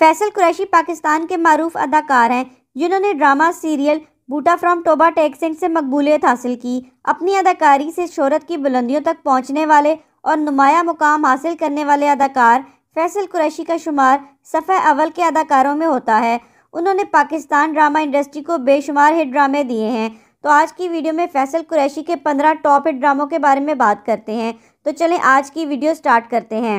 फैसल कुरैशी पाकिस्तान के मरूफ अदाकार हैं जिन्होंने drama serial Boota from Toba Tek Singh से मकबूलियत हासिल की अपनी अदाकारी से शहरत की बुलंदियों तक पहुंचने वाले और नुमाया मुकाम हासिल करने वाले अदाकार फैसल कुरैशी का शुमार सफ़े अवल के अदाकारों में होता है उन्होंने पाकिस्तान ड्रामा इंडस्ट्री को बेशुमार हिट ड्रामे दिए हैं तो आज की वीडियो में फैसल कुरैशी के पंद्रह टॉप हिट ड्रामों के बारे में बात करते हैं तो चलें आज की वीडियो स्टार्ट करते हैं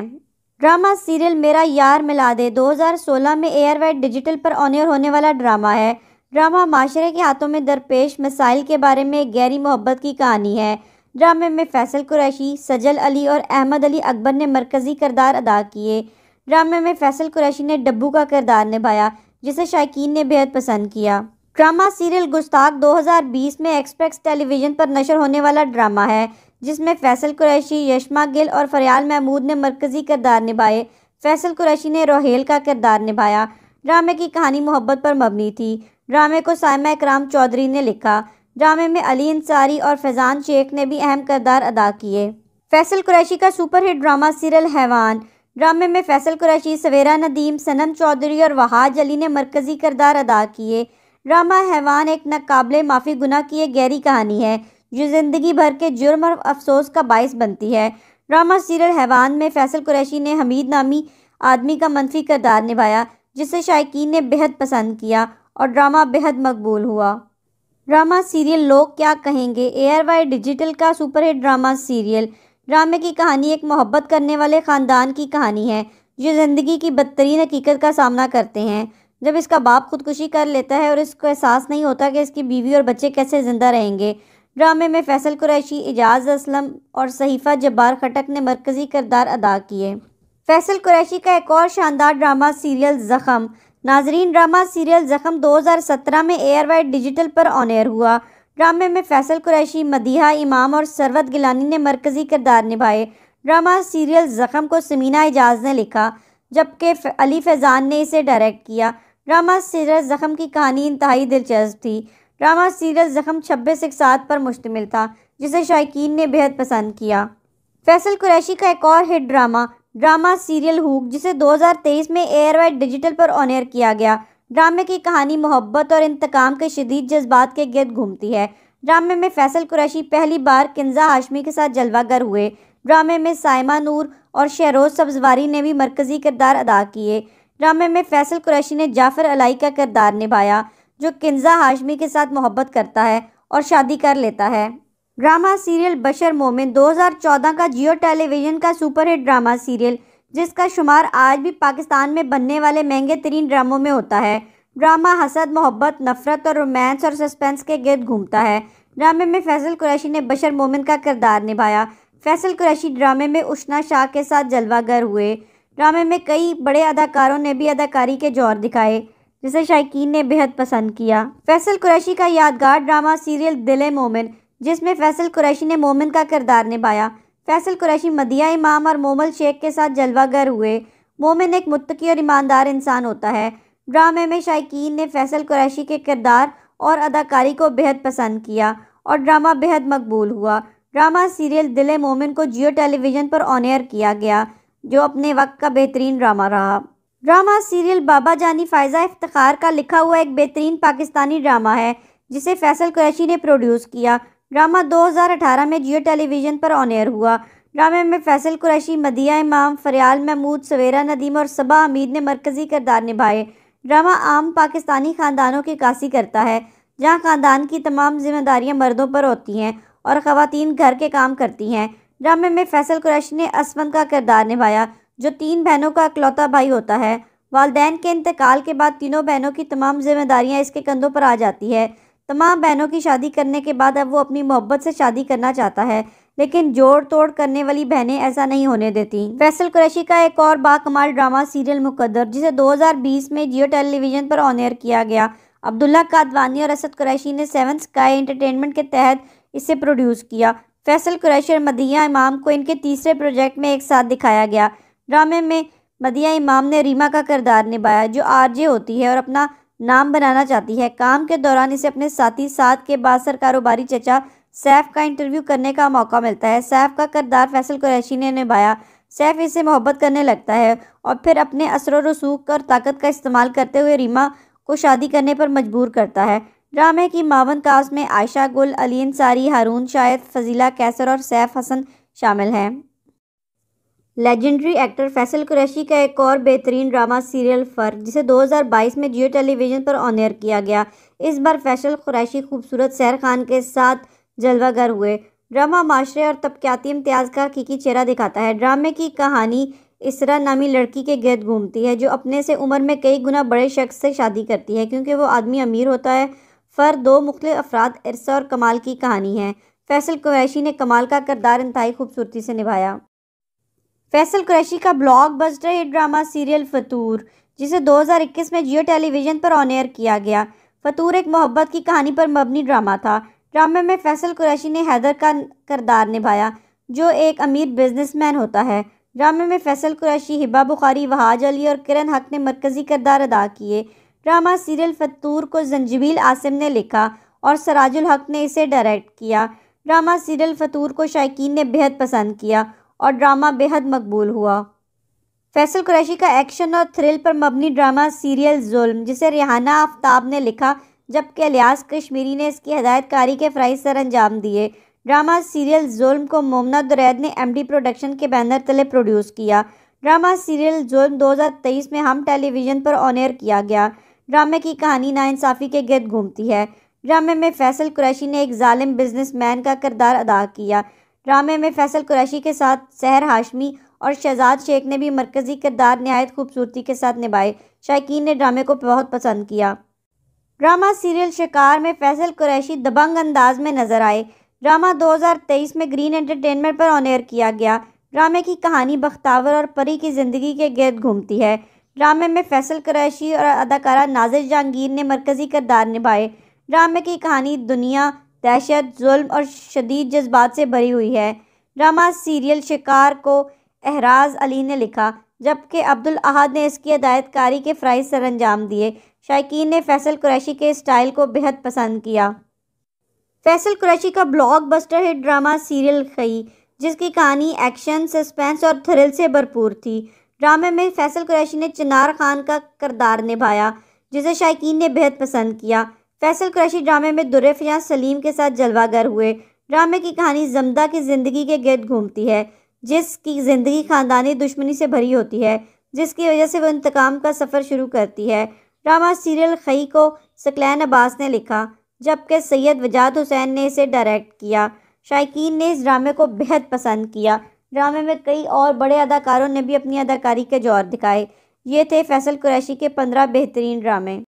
ड्रामा सीरियल मेरा यार मिला दे 2016 में वाइड डिजिटल पर ऑनियर होने वाला ड्रामा है ड्रामा माशरे के हाथों में दरपेश मिसाइल के बारे में गहरी मोहब्बत की कहानी है ड्रामे में फैसल कुरैशी सजल अली और अहमद अली अकबर ने मरकज़ी किरदार अदा किए ड्रामे में फैसल कुरैशी ने डब्बू का किरदार निभाया जिसे शायकीन ने बेहद पसंद किया ड्रामा सीरियल गुस्ताख 2020 में एक्सप्रेस टेलीविज़न पर नशर होने वाला ड्रामा है जिसमें फैसल कुरैशी यशमा गिल और फ़रियाल महमूद ने मरकज़ी किरदार निभाए फैसल कुरैशी ने रोहेल का किरदार निभाया ड्रामे की कहानी मोहब्बत पर मबनी थी ड्रामे को सायमा इकराम चौधरी ने लिखा ड्रामे में अली अंसारी और फैज़ान शेख ने भी अहम किरदार अदा किए फैसल कुरैशी का सुपरहिट ड्रामा सीरियल हैवान ड्रामे में फैसल कुरैशी सवेरा नदीम सनम चौधरी और वहाज अली ने मरकज़ी किरदार अदा किए ड्रामा हैवान एक नाकबले माफ़ी गुना की एक गहरी कहानी है जो ज़िंदगी भर के जुर्म और अफसोस का बायस बनती है ड्रामा सीरियल हैवान में फैसल कुरैशी ने हमीद नामी आदमी का मनफी करदार निभाया जिसे शायकीन ने बेहद पसंद किया और ड्रामा बेहद मकबूल हुआ ड्रामा सीरियल लोग क्या कहेंगे एयर वाई डिजिटल का सुपरहिट ड्रामा सीरियल ड्रामे की कहानी एक मोहब्बत करने वाले ख़ानदान की कहानी है जो ज़िंदगी की बदतरीन हकीकत का सामना करते हैं जब इसका बाप खुदकुशी कर लेता है और इसको एहसास नहीं होता कि इसकी बीवी और बच्चे कैसे ज़िंदा रहेंगे ड्रामे में फैसल कुरैशी एजाज असलम और सहीफ़ा जब्बार खटक ने मरकज़ी करदार अदा किए फैसल कुरैशी का एक और शानदार ड्रामा सीरियल ज़ख़म नाजरीन ड्रामा सीरियल ज़ख़म 2017 में एयर वाइड डिजिटल पर ऑन एयर हुआ ड्रामे में फैसल कुरैशी मदीहा इमाम और सरवत गिलानी ने मरकज़ी किरदार निभाए ड्रामा सीरियल ज़ख़म को समीना एजाज ने लिखा जबकि अली फैज़ान ने इसे डायरेक्ट किया ड्रामा सीरियल ज़ख़म की कहानी इंतहाई दिलचस्प थी ड्रामा सीरियल ज़ख्म छब्बीस एक सात पर मुश्तमिल था जिसे शायकीन ने बेहद पसंद किया फैसल कुरैशी का एक और hit drama drama serial Hook जिसे 2023 में एयरवाइड डिजिटल पर ऑनियर किया गया ड्रामे की कहानी मोहब्बत और इंतकाम के शदीद जज्बात के गर्द घूमती है ड्रामे में फैसल कुरैशी पहली बार किन्जा हाशमी के साथ जलवागर हुए ड्रामे में सायमा नूर और शहरोज सब्जवारी ने भी मरकजी किरदार अदा किए ड्रामे में फैसल कुरैशी ने जाफर अलाई का किरदार निभाया जो किन्जा हाशमी के साथ मोहब्बत करता है और शादी कर लेता है ड्रामा सीरियल बशर मोमिन 2014 का जियो टेलीविज़न का सुपरहिट ड्रामा सीरियल जिसका शुमार आज भी पाकिस्तान में बनने वाले महंगे तरीन ड्रामों में होता है ड्रामा हसद मोहब्बत नफरत और रोमांस और सस्पेंस के गर्द घूमता है ड्रामे में फैसल कुरैशी ने बशर मोमिन का किरदार निभाया फैसल कुरैशी ड्रामे में उशना शाह के साथ जलवागर हुए ड्रामे में कई बड़े अदाकारों ने भी अदाकारी के जौहर दिखाए जिसे शायकीन ने बेहद पसंद किया फैसल कुरैशी का यादगार ड्रामा सीरियल दिल मोमिन जिसमें फैसल कुरैशी ने मोमिन का किरदार निभाया फैसल कुरैशी मदिया इमाम और मोमल शेख के साथ जलवागर हुए मोमिन एक मुतकी और ईमानदार इंसान होता है ड्रामे में शायकीन ने फैसल कुरैशी के किरदार और अदाकारी को बेहद पसंद किया और ड्रामा बेहद मकबूल हुआ ड्रामा सीरियल दिल मोमिन को जियो टेलीविज़न पर ऑन एयर किया गया जो अपने वक्त का बेहतरीन ड्रामा रहा ड्रामा सीरियल बाबा जानी फायजा इफ्तार का लिखा हुआ एक बेहतरीन पाकिस्तानी ड्रामा है जिसे फैसल कुरैशी ने प्रोड्यूस किया ड्रामा 2018 में जियो टेलीविज़न पर ऑन एयर हुआ ड्रामे में फैसल कुरैशी मदिया इमाम फरियाल महमूद सवेरा नदीम और सबा हमीद ने मरकज़ी किरदार निभाए ड्रामा आम पाकिस्तानी ख़ानदानों की कासी करता है जहाँ ख़ानदान की तमाम जिम्मेदारियाँ मर्दों पर होती हैं और ख़वान घर के काम करती हैं ड्रामे में फैसल कुरैशी ने असमंद का किरदार निभाया जो तीन बहनों का अकलौता भाई होता है वालदेन के इंतकाल के बाद तीनों बहनों की तमाम जिम्मेदारियां इसके कंधों पर आ जाती है तमाम बहनों की शादी करने के बाद अब वो अपनी मोहब्बत से शादी करना चाहता है लेकिन जोड़ तोड़ करने वाली बहनें ऐसा नहीं होने देती फैसल कुरैशी का एक और बाकमाल ड्रामा सीरियल मुकद्दर जिसे 2020 में जियो टेलीविजन पर ऑन एयर किया गया अब्दुल्ला कादवानी और असद कुरैशी ने सेवन स्काई एंटरटेनमेंट के तहत इसे प्रोड्यूस किया फैसल कुरैशी और मदिया इमाम को इनके तीसरे प्रोजेक्ट में एक साथ दिखाया गया ड्रामे में मदिया इमाम ने रीमा का किरदार निभाया जो आरजे होती है और अपना नाम बनाना चाहती है काम के दौरान इसे अपने साथी साथ के बासर कारोबारी चचा सैफ का इंटरव्यू करने का मौका मिलता है सैफ का किरदार फैसल कुरैशी ने निभाया सैफ इसे मोहब्बत करने लगता है और फिर अपने असर रसूख और ताकत का इस्तेमाल करते हुए रीमा को शादी करने पर मजबूर करता है ड्रामे की मावन कास्ट में आयशा गुल अली अंसारी हारून शायद फजीला कैसर और सैफ हसन शामिल हैं लेजेंडरी एक्टर फैसल कुरैशी का एक और बेहतरीन ड्रामा सीरियल फ़र जिसे 2022 में जियो टेलीविज़न पर एयर किया गया इस बार फैसल कुरैशी खूबसूरत सैर खान के साथ जलवागर हुए ड्रामा माशरे और तबकियाती इम्तियाज़ का हकीकी चेहरा दिखाता है ड्रामे की कहानी इसरा नामी लड़की के गर्द घूमती है जो अपने से उम्र में कई गुना बड़े शख्स से शादी करती है क्योंकि वो आदमी अमीर होता है फ़र दो मुख्तु अफराद इरसा और कमाल की कहानी है फैसल कुरैशी ने कमाल का किरदार इंतहाई खूबसूरती से निभाया फैसल कुरैशी का blockbuster hit drama serial Fitoor जिसे 2021 में जियो टेलीविज़न पर ऑन एयर किया गया फतूर एक मोहब्बत की कहानी पर मबनी ड्रामा था ड्रामे में फैसल कुरैशी ने हैदर का किरदार निभाया जो एक अमीर बिजनेसमैन होता है ड्रामे में फैसल कुरैशी हिबा बुखारी वहाज अली और किरण हक ने मरकज़ी किरदार अदा किए ड्रामा सीरियल फतूर को जंजीबील आसिम ने लिखा और सराजुल हक ने इसे डायरेक्ट किया ड्रामा सीरियल फतूर को शायकीन ने बेहद पसंद किया और ड्रामा बेहद मकबूल हुआ फैसल कुरैशी का एक्शन और थ्रिल पर मबनी ड्रामा सीरियल जुल्म जिसे रिहाना आफ्ताब ने लिखा जबकि अलियास कश्मीरी ने इसकी हदायतकारी के फ़राइज सर अंजाम दिए ड्रामा सीरियल जुल्म को मोमना दुरैद ने एमडी प्रोडक्शन के बैनर तले प्रोड्यूस किया ड्रामा सीरियल जुल्म 2023 में हम टेलीविज़न पर ऑनियर किया गया ड्रामे की कहानी नाानसाफ़ी के गिरद घूमती है ड्रामे में फैसल कुरैशी ने एक जालिम मैन का किरदार अदा किया ड्रामे में फैसल कुरैशी के साथ सहर हाशमी और शहजाद शेख ने भी मरकज़ी किरदार नहायत खूबसूरती के साथ निभाए शायकीन ने ड्रामे को बहुत पसंद किया ड्रामा सीरियल शिकार में फैसल कुरैशी दबंग अंदाज में नजर आए ड्रामा 2023 में ग्रीन एंटरटेनमेंट पर ऑन एयर किया गया ड्रामे की कहानी बख्तावर और परी की ज़िंदगी के गर्द घूमती है ड्रामे में फैसल कुरैशी और अदाकारा नाजिर जहांगीर ने मरकज़ी किरदार निभाए ड्रामे की कहानी दुनिया दहशत जुल्म और शदीद जज्बात से भरी हुई है ड्रामा सीरियल शिकार को एहराज अली ने लिखा जबकि अब्दुल अहद ने इसकी हदायतकारी के फ़राइज सर अंजाम दिए शायकीन ने फैसल कुरैशी के स्टाइल को बेहद पसंद किया फैसल कुरैशी का blockbuster hit drama serial Khaie जिसकी कहानी एक्शन सस्पेंस और थ्रिल से भरपूर थी ड्रामे में फैसल कुरैशी ने चिनार खान का किरदार निभाया जिसे शायकीन ने बेहद पसंद किया फैसल क्रशी ड्रामे में दुर्रे सलीम के साथ जलवागर हुए ड्रामे की कहानी जमदा की ज़िंदगी के गर्द घूमती है जिसकी ज़िंदगी ख़ानदानी दुश्मनी से भरी होती है जिसकी वजह से वह इंतकाम का सफ़र शुरू करती है ड्रामा सीरियल खई को सकलैन अब्बास ने लिखा जबकि सैयद वजाद हुसैन ने इसे डायरेक्ट किया शायकीन ने इस ड्रामे को बेहद पसंद किया ड्रामे में कई और बड़े अदाकारों ने भी अपनी अदाकारी के जौहर दिखाए ये थे फैसल कुरैशी के पंद्रह बेहतरीन ड्रामे